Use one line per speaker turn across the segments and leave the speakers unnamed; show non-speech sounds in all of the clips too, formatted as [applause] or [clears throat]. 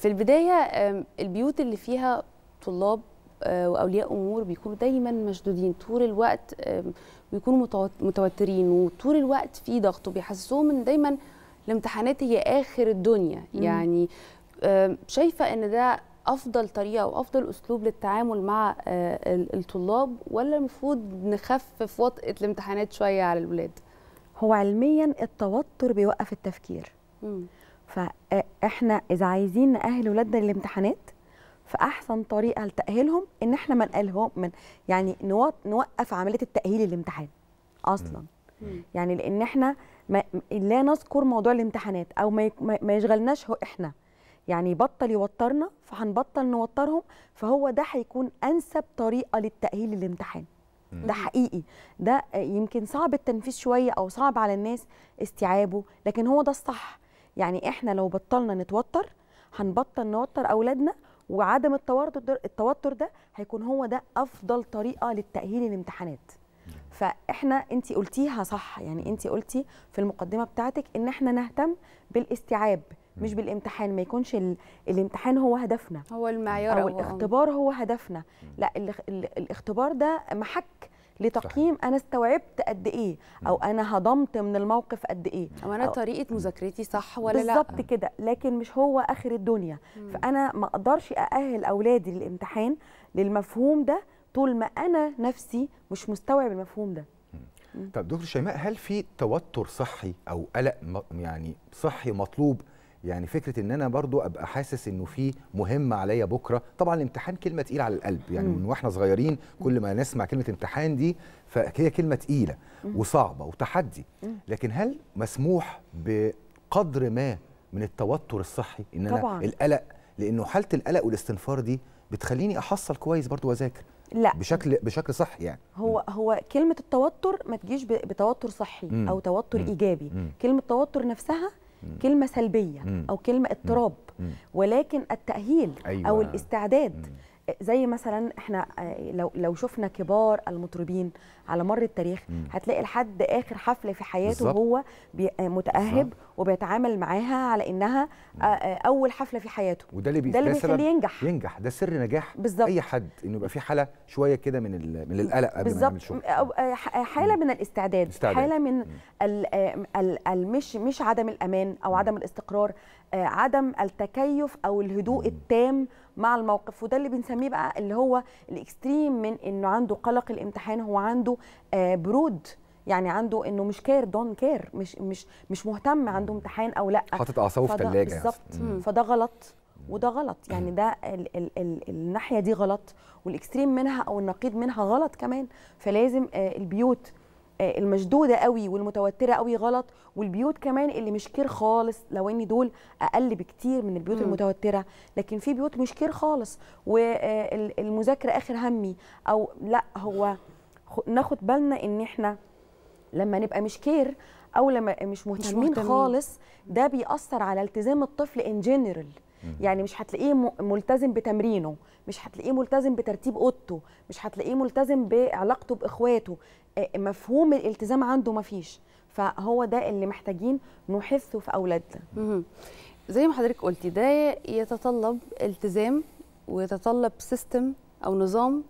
في البدايه البيوت اللي فيها طلاب آه، واولياء امور بيكونوا دايما مشدودين طول الوقت بيكونوا متوترين وطول الوقت في ضغط وبيحسسوهم ان دايما الامتحانات هي اخر الدنيا يعني شايفه ان ده افضل طريقه وافضل اسلوب للتعامل مع آه، الطلاب ولا المفروض نخفف وطئه الامتحانات شويه على الولاد هو علميا
التوتر بيوقف التفكير مم. فاحنا اذا عايزين ناهل ولادنا للامتحانات فاحسن طريقه لتاهيلهم ان احنا ما نقلهم من يعني نوقف عمليه التاهيل الامتحان اصلا مم. يعني لان احنا ما لا نذكر موضوع الامتحانات او ما, يشغلناش هو احنا يعني يبطل يوترنا فهنبطل نوترهم فهو ده هيكون انسب طريقه للتاهيل للامتحان ده حقيقي ده يمكن صعب التنفيذ شويه او صعب على الناس استيعابه لكن هو ده الصح يعني احنا لو بطلنا نتوتر هنبطل نوتر اولادنا وعدم التوتر التوتر ده هيكون هو ده افضل طريقه للتاهيل الامتحانات فاحنا انت قلتيها صح يعني انت قلتي في المقدمه بتاعتك ان احنا نهتم بالاستيعاب مش بالامتحان ما يكونش الامتحان هو هدفنا
هو المعيار او الاختبار
هو هدفنا لا الاختبار ده محك لتقييم صحيح. انا استوعبت قد ايه او انا هضمت من الموقف قد ايه او انا أو طريقه مذاكرتي صح ولا لا بالظبط كده لكن مش هو اخر الدنيا مم. فانا ما اقدرش ااهل اولادي للامتحان للمفهوم ده طول ما انا نفسي مش مستوعب المفهوم ده
طب دكتور شيماء هل في توتر صحي او قلق يعني صحي مطلوب يعني فكره ان انا برضو ابقى حاسس انه في مهمه عليا بكره طبعا الامتحان كلمه تقيله على القلب يعني من واحنا صغيرين كل ما نسمع كلمه امتحان دي فهي كلمه تقيله وصعبه وتحدي لكن هل مسموح بقدر ما من التوتر الصحي ان انا طبعاً. القلق لانه حاله القلق والاستنفار دي بتخليني احصل كويس برضو واذاكر لا بشكل بشكل صحي يعني
هو هو كلمه التوتر ما تجيش بتوتر صحي مم. او توتر مم. ايجابي مم. كلمه توتر نفسها كلمه سلبيه او كلمه اضطراب ولكن التاهيل او أيوة. الاستعداد زي مثلا احنا آه، لو لو شفنا كبار المطربين على مر التاريخ هتلاقي لحد اخر حفله في حياته بالزبط. هو آه، متاهب بالزبط. وبيتعامل معاها على انها آه، اول حفله في حياته وده اللي, ده اللي بيخليه ينجح
ينجح ده سر نجاح بالزبط. اي حد انه يبقى في حاله شويه كده من من القلق قبل ما يعمل شغل
حاله من الاستعداد, استعداد. حاله من ال مش مش عدم الامان او عدم الاستقرار عدم التكيف او الهدوء التام مع الموقف وده اللي بنسميه بقى اللي هو الاكستريم من انه عنده قلق الامتحان هو عنده آه، برود يعني عنده انه مش كير دون كير مش مش مش مهتم عنده امتحان او لا حاطط اعصابه في ثلاجه يعني. بالظبط فده غلط وده غلط يعني ده ال ال ال الناحيه دي غلط والاكستريم منها او النقيض منها غلط كمان فلازم آه، البيوت آه، المشدوده قوي والمتوتره قوي غلط والبيوت كمان اللي مش كير خالص لو ان دول اقل بكتير من البيوت م. المتوتره لكن في بيوت مش كير خالص والمذاكره آه، اخر همي او لا هو ناخد بالنا ان احنا لما نبقى مش كير او لما مش مهتمين, مش مهتمين. خالص ده بيأثر على التزام الطفل ان جنرال يعني مش هتلاقيه ملتزم بتمرينه مش هتلاقيه ملتزم بترتيب اوضته مش هتلاقيه ملتزم بعلاقته باخواته آه، مفهوم الالتزام عنده مفيش فهو ده
اللي محتاجين نحثه في اولادنا زي ما حضرتك قلتي ده يتطلب التزام ويتطلب سيستم او نظام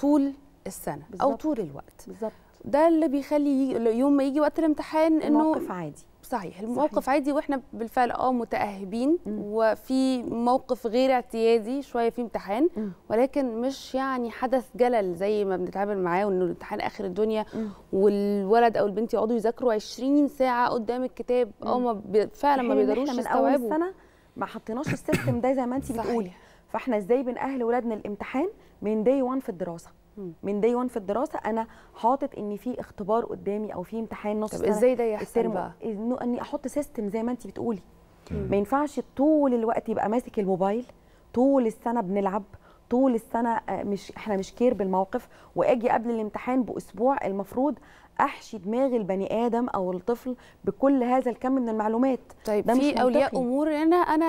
طول السنه بالزبط. او طول الوقت بالظبط ده اللي بيخلي يوم ما يجي وقت الامتحان انه موقف عادي صحيح الموقف صحيح. عادي واحنا بالفعل اه متاهبين مم. وفي موقف غير اعتيادي شويه في امتحان مم. ولكن مش يعني حدث جلل زي ما بنتعامل معاه وانه الامتحان اخر الدنيا مم. والولد او البنت يقعدوا يذاكروا 20 ساعه قدام الكتاب اه ما فعلا ما بيقدروش يستوعبوا من اول ما حطيناش السيستم ده
زي ما انت بتقولي فاحنا ازاي بنأهل ولادنا الامتحان من داي 1 في الدراسه من دي 1 في الدراسه انا حاطط ان في اختبار قدامي او في امتحان نص طب ازاي ده يحصل بقى؟ انه اني احط سيستم زي ما انت بتقولي ما ينفعش طول الوقت يبقى ماسك الموبايل طول السنه بنلعب طول السنه آه، مش احنا مش كير بالموقف واجي قبل الامتحان باسبوع المفروض احشي دماغ البني ادم او الطفل بكل هذا الكم من المعلومات طيب ده في اولياء
امور انا انا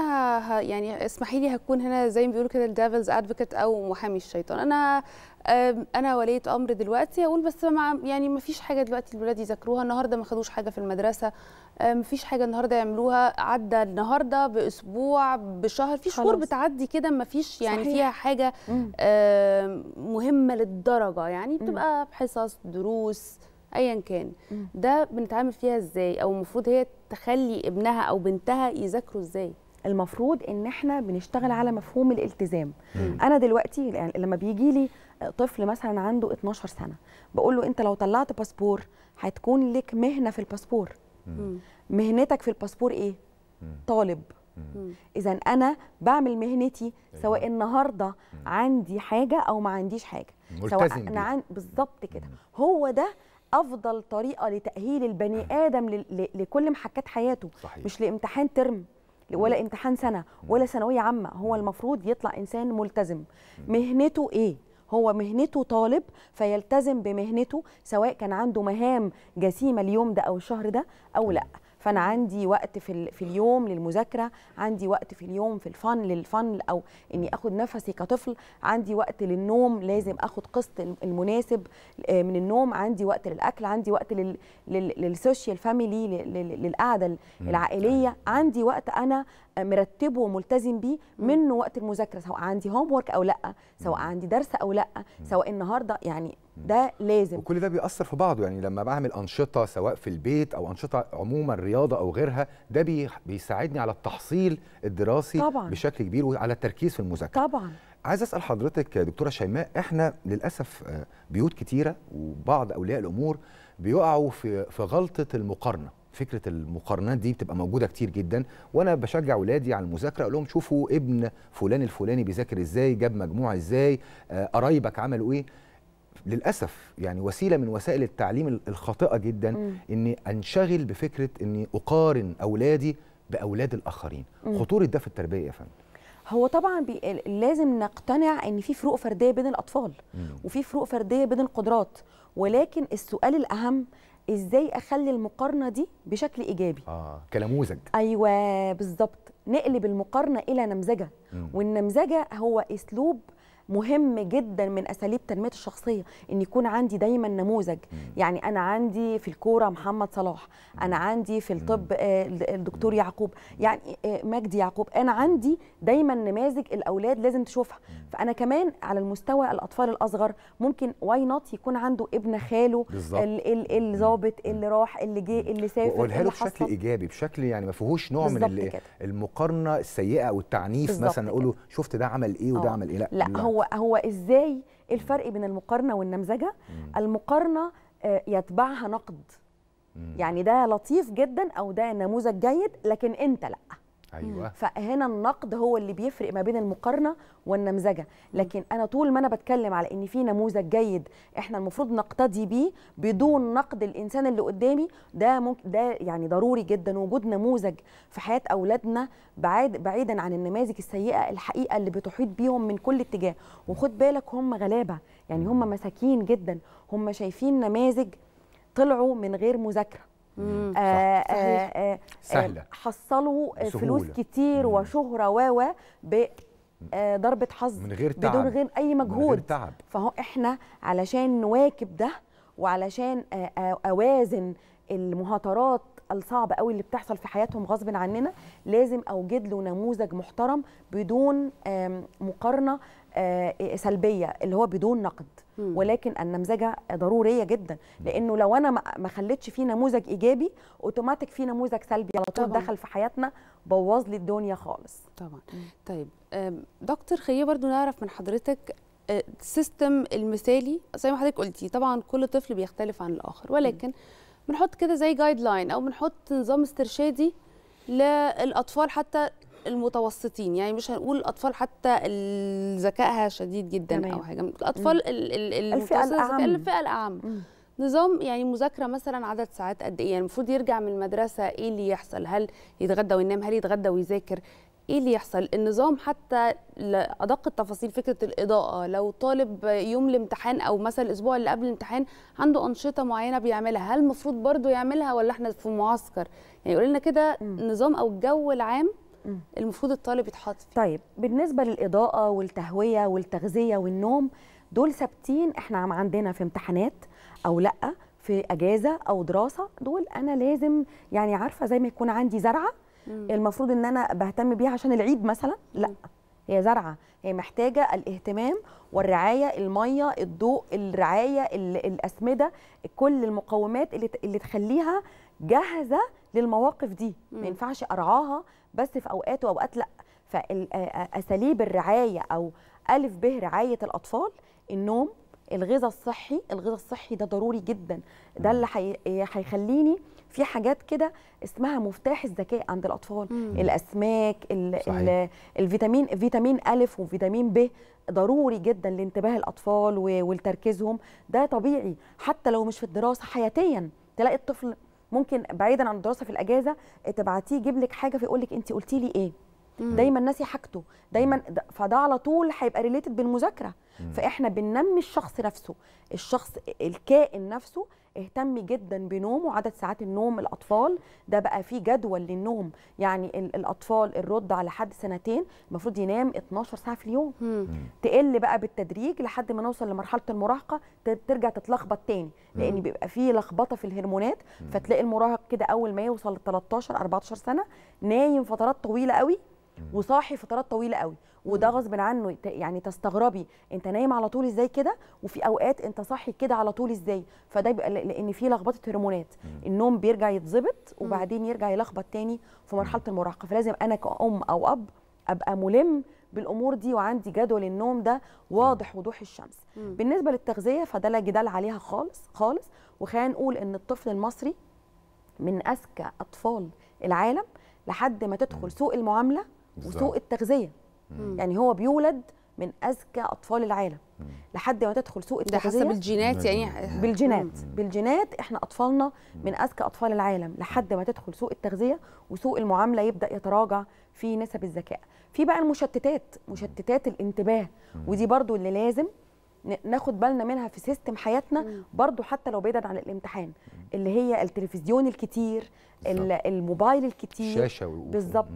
ه... يعني اسمحي لي هكون هنا زي ما بيقولوا كده الديفلز ادفوكيت او محامي الشيطان انا انا وليت امر دلوقتي اقول بس ما يعني ما فيش حاجه دلوقتي الولاد يذاكروها النهارده ما خدوش حاجه في المدرسه ما فيش حاجه النهارده يعملوها عدى النهارده باسبوع بشهر في شهور بتعدي كده ما فيش يعني صحيح. فيها حاجه مهمه للدرجه يعني بتبقى حصص دروس ايا كان ده بنتعامل فيها ازاي او المفروض هي تخلي ابنها او بنتها يذاكروا ازاي المفروض ان احنا
بنشتغل على مفهوم الالتزام مم. انا دلوقتي يعني لما بيجي لي طفل مثلا عنده 12 سنه بقول له انت لو طلعت باسبور هتكون لك مهنه في الباسبور مم. مهنتك في الباسبور ايه مم. طالب اذا انا بعمل مهنتي سواء أيوة. النهارده عندي حاجه او ما عنديش حاجه سواء انا عن... بالظبط كده هو ده افضل طريقه لتاهيل البني ادم لكل محكات حياته صحيح. مش لامتحان ترم ولا امتحان سنه ولا ثانويه عامه هو المفروض يطلع انسان ملتزم مهنته ايه هو مهنته طالب فيلتزم بمهنته سواء كان عنده مهام جسيمه اليوم ده او الشهر ده او لا فانا عندي وقت في, في اليوم للمذاكره عندي وقت في اليوم في الفن للفن او اني اخد نفسي كطفل عندي وقت للنوم لازم اخد قسط المناسب آه، من النوم عندي وقت للاكل عندي وقت للسوشيال فاميلي للقعده العائليه عندي وقت انا مرتبه وملتزم بيه منه وقت المذاكره سواء عندي هوم او لا سواء عندي درس او لا سواء النهارده يعني
ده لازم وكل ده بيأثر في بعضه يعني لما بعمل أنشطة سواء في البيت أو أنشطة عموما رياضة أو غيرها ده بي بيساعدني على التحصيل الدراسي طبعا. بشكل كبير وعلى التركيز في المذاكرة طبعا عايز أسأل حضرتك يا دكتورة شيماء إحنا للأسف آه، بيوت كتيرة وبعض أولياء الأمور بيقعوا في, في غلطة المقارنة فكره المقارنات دي بتبقى موجوده كتير جدا وانا بشجع أولادي على المذاكره اقول لهم شوفوا ابن فلان الفلاني بيذاكر ازاي جاب مجموع ازاي آه، قرايبك عملوا ايه للاسف يعني وسيله من وسائل التعليم الخاطئه جدا مم. اني انشغل بفكره اني اقارن اولادي باولاد الاخرين مم. خطوره ده في التربيه يا فندم
هو طبعا بي... لازم نقتنع ان في فروق فرديه بين الاطفال مم. وفي فروق فرديه بين القدرات ولكن السؤال الاهم ازاي اخلي المقارنه دي بشكل ايجابي اه كنموذج ايوه بالظبط نقلب المقارنه الى نمذجه والنمذجه هو اسلوب مهم جدا من اساليب تنميه الشخصيه ان يكون عندي دايما نموذج يعني انا عندي في الكوره محمد صلاح انا عندي في الطب آه، الدكتور يعقوب يعني آه، مجدي يعقوب انا عندي دايما نماذج الاولاد لازم تشوفها فانا كمان على المستوى الاطفال الاصغر ممكن واي نوت يكون عنده ابن خاله اللي ظابط اللي راح اللي جه اللي سافر اللي حصل
بشكل ايجابي بشكل يعني ما فيهوش نوع من المقارنه السيئه او التعنيف مثلا اقول له شفت ده عمل ايه وده آه. عمل ايه لا, لا
هو هو ازاي الفرق بين المقارنه والنمذجه المقارنه آه، يتبعها نقد يعني ده لطيف جدا او ده نموذج جيد لكن انت لا ايوه فهنا النقد هو اللي بيفرق ما بين المقارنه والنمذجه لكن انا طول ما انا بتكلم على ان في نموذج جيد احنا المفروض نقتدي بيه بدون نقد الانسان اللي قدامي ده ممكن ده يعني ضروري جدا وجود نموذج في حياه اولادنا بعيد بعيدا عن النماذج السيئه الحقيقه اللي بتحيط بيهم من كل اتجاه وخد بالك هم غلابه يعني هم مساكين جدا هم شايفين نماذج طلعوا من غير مذاكره آه، آه، آه، سهلة. حصلوا سهولة. فلوس كتير مم. وشهره و بضربه حظ من غير تعب بدون غير اي مجهود من غير تعب فهو احنا علشان نواكب ده وعلشان اوازن المهاترات الصعبه قوي اللي بتحصل في حياتهم غصب عننا لازم اوجد له نموذج محترم بدون مقارنه سلبيه اللي هو بدون نقد ولكن النمذجه ضروريه جدا لانه لو انا ما خليتش فيه نموذج ايجابي اوتوماتيك
في نموذج سلبي على طول دخل في حياتنا بوظ لي الدنيا خالص طبعا طيب دكتور خيه برضو نعرف من حضرتك السيستم آه، المثالي زي ما حضرتك قلتي طبعا كل طفل بيختلف عن الاخر ولكن بنحط كده زي جايد لاين او بنحط نظام استرشادي للاطفال حتى المتوسطين يعني مش هنقول الاطفال حتى ذكائها شديد جدا تمام. او حاجه الاطفال الفئه الاعم الفئه الاعم نظام يعني مذاكره مثلا عدد ساعات قد ايه يعني المفروض يرجع من المدرسه ايه اللي يحصل هل يتغدى وينام هل يتغدى ويذاكر ايه اللي يحصل النظام حتى ادق التفاصيل فكره الاضاءه لو طالب يوم الامتحان او مثلا الاسبوع اللي قبل الامتحان عنده انشطه معينه بيعملها هل المفروض برضه يعملها ولا احنا في معسكر يعني يقول لنا كده النظام او الجو العام المفروض الطالب يتحط فيه طيب بالنسبه للاضاءه والتهويه والتغذيه والنوم دول ثابتين احنا عندنا
في امتحانات او لا في اجازه او دراسه دول انا لازم يعني عارفه زي ما يكون عندي زرعه المفروض ان انا بهتم بيها عشان العيد مثلا لا هي زرعه هي محتاجه الاهتمام والرعايه الميه الضوء الرعايه الاسمده كل المقومات اللي اللي تخليها جاهزه للمواقف دي ما ينفعش ارعاها بس في اوقات واوقات لا فاساليب الرعايه او الف به رعايه الاطفال النوم الغذاء الصحي الغذاء الصحي ده ضروري جدا ده اللي هيخليني في حاجات كده اسمها مفتاح الذكاء عند الاطفال مم. الاسماك ال ال الفيتامين فيتامين الف وفيتامين ب ضروري جدا لانتباه الاطفال ولتركيزهم ده طبيعي حتى لو مش في الدراسه حياتيا تلاقي الطفل ممكن بعيدا عن الدراسه في الاجازه آه، تبعتيه يجيب لك حاجه فيقول لك انت قلتي لي ايه مم. دايما ناسي حاجته دايما فده على طول هيبقى ريليتد بالمذاكره مم. فاحنا بننمي الشخص نفسه الشخص الكائن نفسه اهتمي جدا بنومه وعدد ساعات النوم الاطفال ده بقى في جدول للنوم يعني الاطفال الرد على لحد سنتين المفروض ينام 12 ساعه في اليوم مم. تقل بقى بالتدريج لحد ما نوصل لمرحله المراهقه ترجع تتلخبط تاني لان بيبقى في لخبطه في الهرمونات فتلاقي المراهق كده اول ما يوصل ل 13 14 سنه نايم فترات طويله قوي وصاحي فترات طويله قوي وده غصب عنه يعني تستغربي انت نايم على طول ازاي كده وفي اوقات انت صاحي كده على طول ازاي فده يبقى لان في لخبطه هرمونات النوم بيرجع يتظبط وبعدين يرجع يلخبط تاني في مرحله المراهقه فلازم انا كأم او اب ابقى ملم بالامور دي وعندي جدول النوم ده واضح وضوح الشمس بالنسبه للتغذيه فده لا جدال عليها خالص خالص وخلينا نقول ان الطفل المصري من اذكى اطفال العالم لحد ما تدخل سوق المعامله وسوء التغذيه مم. يعني هو بيولد من اذكى اطفال العالم مم. لحد ما تدخل سوق التغذيه ده حسب الجينات يعني بالجينات مم. بالجينات احنا اطفالنا من اذكى اطفال العالم لحد ما تدخل سوق التغذيه وسوق المعامله يبدا يتراجع في نسب الذكاء في بقى المشتتات مشتتات الانتباه ودي برضو اللي لازم ناخد بالنا منها في سيستم حياتنا برضو حتى لو بعيدا عن الامتحان اللي هي التلفزيون الكتير بالزبط. الموبايل الكتير الشاشه بالظبط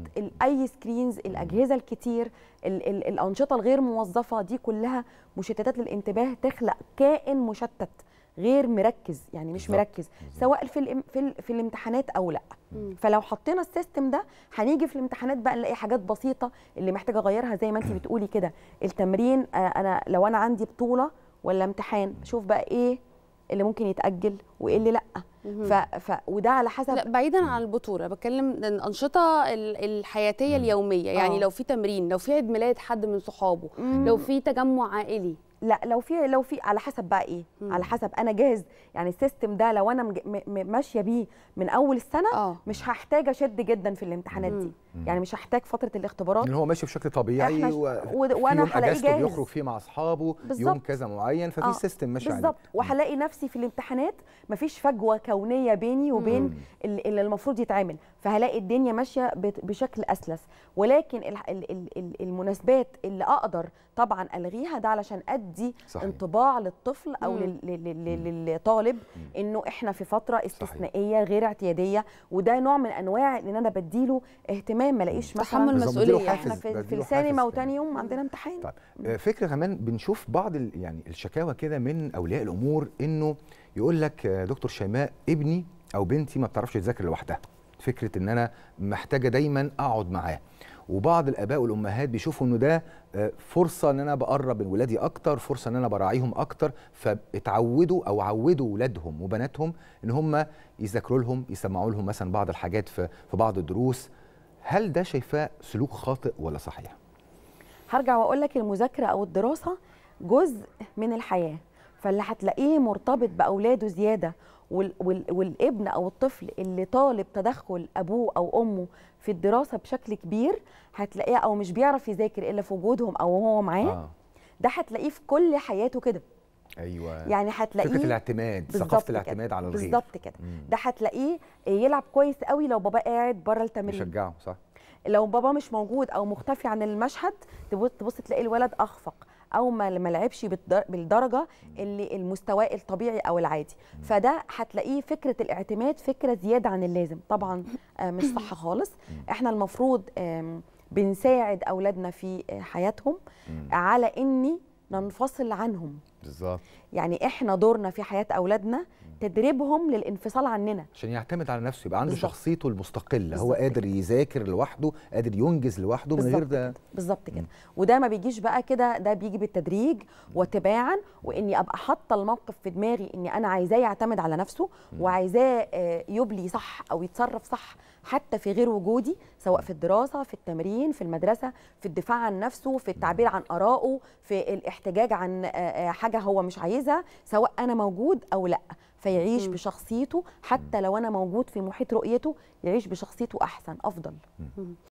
اي سكرينز الاجهزه الكتير الـ الـ الانشطه الغير موظفه دي كلها مشتتات للانتباه تخلق كائن مشتت غير مركز يعني مش بالزبط. مركز بالزبط. سواء في الام في, الـ في الامتحانات او لا مم. فلو حطينا السيستم ده هنيجي في الامتحانات بقى نلاقي حاجات بسيطه اللي محتاجه اغيرها زي ما انت [clears throat] بتقولي كده التمرين آه انا لو انا عندي بطوله ولا امتحان شوف بقى
ايه اللي ممكن يتاجل وايه اللي لا ف... ف... وده على حسب لا بعيدا عن البطوله بتكلم الانشطه الحياتيه اليوميه يعني أوه. لو في تمرين لو في عيد ميلاد حد من صحابه مم. لو في تجمع عائلي لا لو في لو في على حسب بقى ايه
مم. على حسب انا جاهز يعني السيستم ده لو انا ماشيه بيه من اول السنه أوه. مش هحتاج اشد جدا في الامتحانات مم. دي يعني مش هحتاج فتره الاختبارات ان
هو ماشي بشكل طبيعي و... و... وانا هلاقيه جاهز بيخرج فيه مع اصحابه بالزبط. يوم كذا معين ففي آه. سيستم ماشي عليه بالظبط
وهلاقي نفسي في الامتحانات مفيش فجوه كونيه بيني وبين اللي, اللي المفروض يتعمل فهلاقي الدنيا ماشيه بشكل اسلس ولكن المناسبات اللي اقدر طبعا الغيها ده علشان ادي صحيح. انطباع للطفل او للطالب انه احنا في فتره استثنائيه غير اعتياديه وده نوع من انواع ان انا بديله اهتمام تمام ما لاقيش تحمل مسؤوليه احنا في, ثاني السينما ثاني يوم عندنا امتحان طيب
آه، فكره كمان بنشوف بعض يعني الشكاوى كده من اولياء الامور انه يقول لك آه، دكتور شيماء ابني او بنتي ما بتعرفش تذاكر لوحدها فكره ان انا محتاجه دايما اقعد معاه وبعض الاباء والامهات بيشوفوا انه ده آه، فرصه ان انا بقرب من ولادي اكتر فرصه ان انا براعيهم اكتر فاتعودوا او عودوا ولادهم وبناتهم ان هم يذاكروا لهم يسمعوا لهم مثلا بعض الحاجات في بعض الدروس هل ده شايفاه سلوك خاطئ ولا صحيح
هرجع واقول لك المذاكره او الدراسه جزء من الحياه فاللي هتلاقيه مرتبط باولاده زياده وال وال والابن او الطفل اللي طالب تدخل ابوه او امه في الدراسه بشكل كبير هتلاقيه او مش بيعرف يذاكر الا في وجودهم او هو معاه آه. ده هتلاقيه في كل حياته كده
ايوه يعني هتلاقيه فكره الاعتماد ثقافه الاعتماد على الغير بالظبط
كده ده هتلاقيه يلعب كويس قوي لو بابا قاعد بره التمرين يشجعه صح لو بابا مش موجود او مختفي عن المشهد تبص تلاقي الولد اخفق او ما لعبش بالدرجه اللي المستوى الطبيعي او العادي فده هتلاقيه فكره الاعتماد فكره زياده عن اللازم طبعا آه، مش صح خالص احنا المفروض بنساعد اولادنا في آه، حياتهم على اني ننفصل عنهم بالظبط يعني احنا دورنا في حياه اولادنا تدريبهم للانفصال عننا
عشان يعتمد على نفسه يبقى عنده بالزبط. شخصيته المستقله بالزبط. هو قادر يذاكر لوحده قادر ينجز لوحده من غير ده
بالظبط كده وده ما بيجيش بقى كده ده بيجي بالتدريج وتباعا واني ابقى حاطه الموقف في دماغي اني انا عايزاه يعتمد على نفسه وعايزاه آه، يبلي صح او يتصرف صح حتى في غير وجودي سواء في الدراسه في التمرين في المدرسه في الدفاع عن نفسه في التعبير عن ارائه في الاحتجاج عن آه، آه، حاجه هو مش عايزها سواء انا موجود او لا فيعيش بشخصيته حتى لو انا موجود في محيط رؤيته يعيش بشخصيته احسن افضل